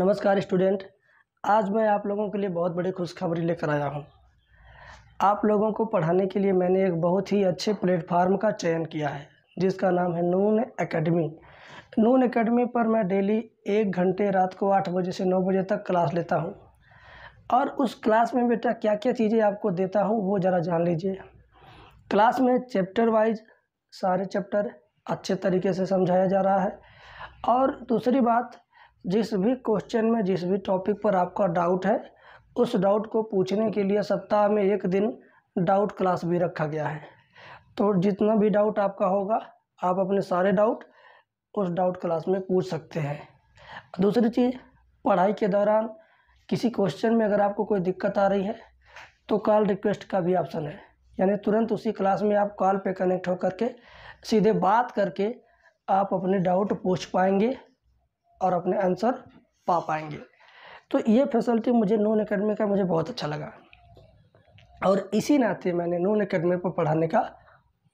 नमस्कार स्टूडेंट आज मैं आप लोगों के लिए बहुत बड़ी खुशखबरी लेकर आया हूँ आप लोगों को पढ़ाने के लिए मैंने एक बहुत ही अच्छे प्लेटफार्म का चयन किया है जिसका नाम है नून एकेडमी नून एकेडमी पर मैं डेली एक घंटे रात को आठ बजे से नौ बजे तक क्लास लेता हूँ और उस क्लास में बेटा क्या क्या चीज़ें आपको देता हूँ वो ज़रा जान लीजिए क्लास में चैप्टर वाइज सारे चैप्टर अच्छे तरीके से समझाया जा रहा है और दूसरी बात जिस भी क्वेश्चन में जिस भी टॉपिक पर आपका डाउट है उस डाउट को पूछने के लिए सप्ताह में एक दिन डाउट क्लास भी रखा गया है तो जितना भी डाउट आपका होगा आप अपने सारे डाउट उस डाउट क्लास में पूछ सकते हैं दूसरी चीज़ पढ़ाई के दौरान किसी क्वेश्चन में अगर आपको कोई दिक्कत आ रही है तो कॉल रिक्वेस्ट का भी ऑप्शन है यानी तुरंत उसी क्लास में आप कॉल पे कनेक्ट होकर के सीधे बात करके आप अपने डाउट पूछ पाएंगे और अपने आंसर पा पाएंगे तो ये फैसिलिटी मुझे नॉन अकेडमी का मुझे बहुत अच्छा लगा और इसी नाते मैंने नॉन अकेडमी पर पढ़ाने का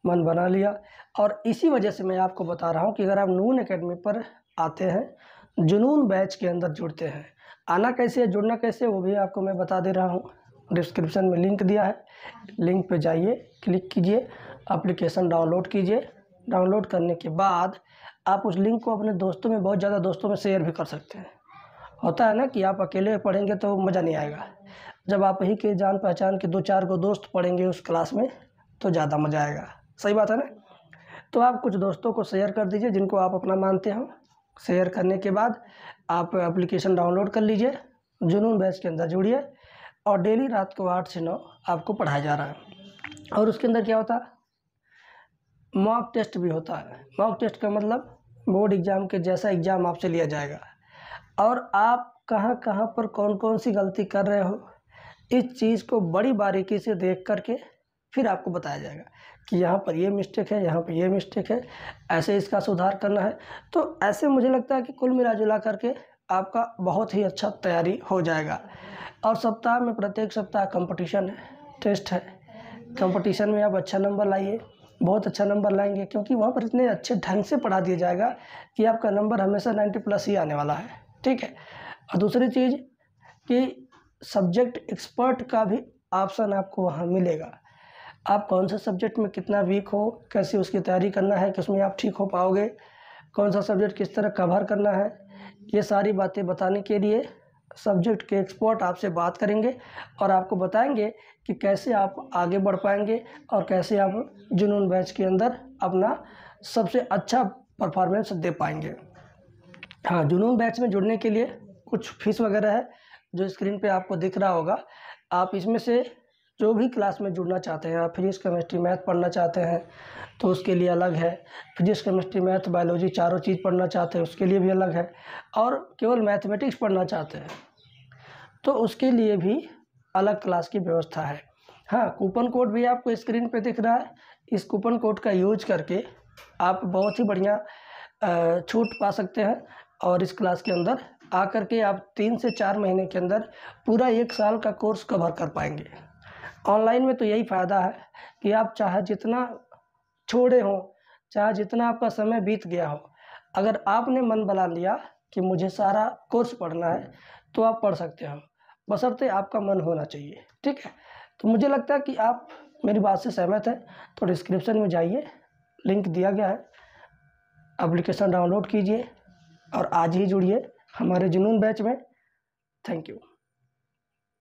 मन बना लिया और इसी वजह से मैं आपको बता रहा हूँ कि अगर आप नून अकेडमी पर आते हैं जुनून बैच के अंदर जुड़ते हैं आना कैसे है जुड़ना कैसे वो भी आपको मैं बता दे रहा हूँ डिस्क्रिप्शन में लिंक दिया है लिंक पे जाइए क्लिक कीजिए एप्लीकेशन डाउनलोड कीजिए डाउनलोड करने के बाद आप उस लिंक को अपने दोस्तों में बहुत ज़्यादा दोस्तों में शेयर भी कर सकते हैं होता है ना कि आप अकेले पढ़ेंगे तो मज़ा नहीं आएगा जब आप ही के जान पहचान के दो चार को दोस्त पढ़ेंगे उस क्लास में तो ज़्यादा मज़ा आएगा सही बात है ना तो आप कुछ दोस्तों को शेयर कर दीजिए जिनको आप अपना मानते हो शेयर करने के बाद आप एप्लीकेशन डाउनलोड कर लीजिए जुनून बैच के अंदर जुड़िए और डेली रात को आठ से नौ आपको पढ़ाया जा रहा है और उसके अंदर क्या होता है मॉक टेस्ट भी होता है मॉक टेस्ट का मतलब बोर्ड एग्ज़ाम के जैसा एग्ज़ाम आपसे लिया जाएगा और आप कहाँ कहाँ पर कौन कौन सी गलती कर रहे हो इस चीज़ को बड़ी बारीकी से देख करके फिर आपको बताया जाएगा कि यहाँ पर ये मिस्टेक है यहाँ पर ये मिस्टेक है ऐसे इसका सुधार करना है तो ऐसे मुझे लगता है कि कुल मिला जुला करके आपका बहुत ही अच्छा तैयारी हो जाएगा और सप्ताह में प्रत्येक सप्ताह कंपटीशन है टेस्ट है कंपटीशन में आप अच्छा नंबर लाइए बहुत अच्छा नंबर लाएंगे क्योंकि वहाँ पर इतने अच्छे ढंग से पढ़ा दिया जाएगा कि आपका नंबर हमेशा नाइन्टी प्लस ही आने वाला है ठीक है और दूसरी चीज़ कि सब्जेक्ट एक्सपर्ट का भी ऑप्शन आपको वहाँ मिलेगा आप कौन सा सब्जेक्ट में कितना वीक हो कैसे उसकी तैयारी करना है किस में आप ठीक हो पाओगे कौन सा सब्जेक्ट किस तरह कवर करना है ये सारी बातें बताने के लिए सब्जेक्ट के एक्सपर्ट आपसे बात करेंगे और आपको बताएंगे कि कैसे आप आगे बढ़ पाएंगे और कैसे आप जुनून बैच के अंदर अपना सबसे अच्छा परफॉर्मेंस दे पाएंगे हाँ जुनून बैच में जुड़ने के लिए कुछ फीस वगैरह है जो स्क्रीन पे आपको दिख रहा होगा आप इसमें से जो भी क्लास में जुड़ना चाहते हैं आप फिजिक्स केमिस्ट्री मैथ पढ़ना चाहते हैं तो उसके लिए अलग है फिजिक्स केमिस्ट्री मैथ बायोलॉजी चारों चीज़ पढ़ना चाहते हैं उसके लिए भी अलग है और केवल मैथमेटिक्स पढ़ना चाहते हैं तो उसके लिए भी अलग क्लास की व्यवस्था है हाँ कूपन कोड भी आपको स्क्रीन पर दिख रहा है इस कूपन कोड का यूज करके आप बहुत ही बढ़िया छूट पा सकते हैं और इस क्लास के अंदर आकर के आप तीन से चार महीने के अंदर पूरा एक साल का कोर्स कवर कर पाएंगे ऑनलाइन में तो यही फ़ायदा है कि आप चाहे जितना छोड़े हों चाहे जितना आपका समय बीत गया हो अगर आपने मन बना लिया कि मुझे सारा कोर्स पढ़ना है तो आप पढ़ सकते हो बसरते आपका मन होना चाहिए ठीक है तो मुझे लगता है कि आप मेरी बात से सहमत हैं तो डिस्क्रिप्शन में जाइए लिंक दिया गया है एप्लीकेशन डाउनलोड कीजिए और आज ही जुड़िए हमारे जुनून बैच में थैंक यू